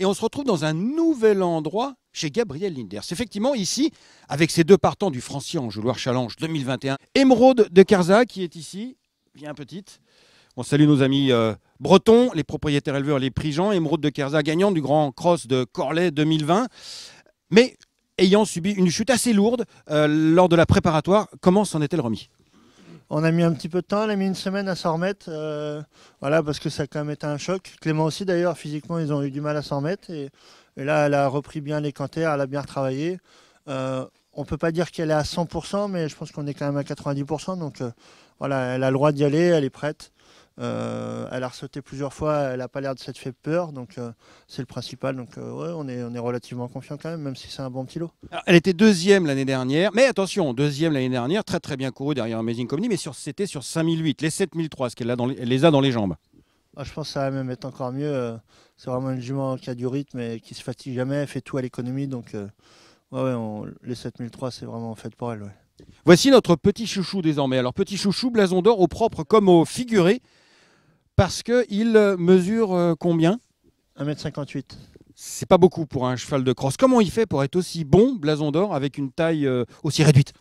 et on se retrouve dans un nouvel endroit chez Gabriel Linders. Effectivement, ici, avec ses deux partants du Francien Loire-Challenge 2021, Émeraude de Carza qui est ici, bien petite. On salue nos amis euh, bretons, les propriétaires éleveurs, les prigents. Émeraude de Kerza gagnant du Grand Cross de Corlay 2020. Mais ayant subi une chute assez lourde euh, lors de la préparatoire, comment s'en est-elle remis on a mis un petit peu de temps, elle a mis une semaine à s'en remettre, euh, voilà, parce que ça a quand même été un choc. Clément aussi d'ailleurs, physiquement, ils ont eu du mal à s'en remettre. Et, là, elle a repris bien les canters, elle a bien travaillé. Euh, on ne peut pas dire qu'elle est à 100%, mais je pense qu'on est quand même à 90%. Donc euh, voilà, elle a le droit d'y aller, elle est prête. Euh, elle a ressauté plusieurs fois, elle n'a pas l'air de s'être fait peur, donc euh, c'est le principal. Donc euh, ouais, on est, on est relativement confiant quand même, même si c'est un bon petit lot. elle était deuxième l'année dernière, mais attention, deuxième l'année dernière, très très bien couru derrière Amazing Comedy, mais sur, c'était sur 5008, les 7003, ce qu'elle a dans les, les a dans les jambes. Ah, je pense que ça va même être encore mieux. C'est vraiment une jument qui a du rythme et qui se fatigue jamais, elle fait tout à l'économie, donc ouais, les 7003, c'est vraiment fait pour elle. Voici notre petit chouchou désormais. Alors petit chouchou, blason d'or au propre comme au figuré parce qu'il euh, mesure euh, combien 1m58. C'est pas beaucoup pour un cheval de crosse. Comment il fait pour être aussi bon, blason d'or, avec une taille euh, aussi réduite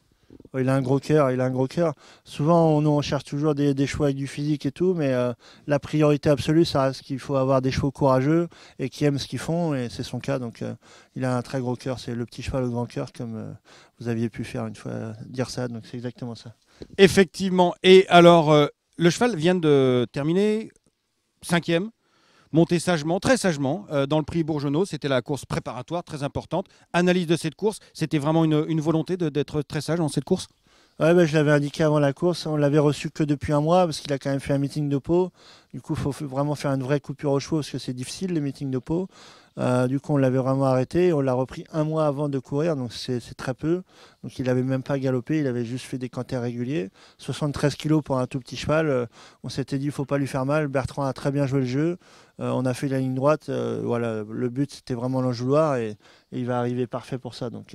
oh, il a un gros cœur, il a un gros cœur. Souvent, on, cherche toujours des, chevaux avec du physique et tout, mais la priorité absolue, ça reste qu'il faut avoir des chevaux courageux et qui aiment ce qu'ils font, et c'est son cas. Donc, il a un très gros cœur. C'est le petit cheval au grand cœur, comme vous aviez pu faire une fois dire ça. Donc, c'est exactement ça. Effectivement. Et alors, le cheval vient de terminer cinquième, monté sagement, très sagement, euh, dans le prix Bourgeonneau. C'était la course préparatoire très importante. Analyse de cette course, c'était vraiment une volonté d'être très sage dans cette course Ouais, bah, je l'avais indiqué avant la course. On l'avait reçu que depuis un mois parce qu'il a quand même fait un meeting de peau. Du coup, il faut vraiment faire une vraie coupure au chevaux parce que c'est difficile les meetings de peau. Euh, du coup, on l'avait vraiment arrêté. On l'a repris un mois avant de courir, donc c'est très peu. Donc, il n'avait même pas galopé, il avait juste fait des canters réguliers. 73 kg pour un tout petit cheval. Euh, on s'était dit, il faut pas lui faire mal. Bertrand a très bien joué le jeu. Euh, on a fait la ligne droite. voilà, le but, c'était vraiment l'enjouloir et, et, il va arriver parfait pour ça. Donc,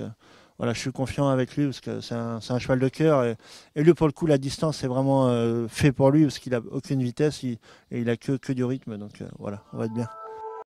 voilà, je suis confiant avec lui parce que c'est un, cheval de cœur. Et, lui, pour le coup, la distance est vraiment euh, fait pour lui parce qu'il n'a aucune vitesse et il n'a que, du rythme. Donc euh, voilà, on va être bien.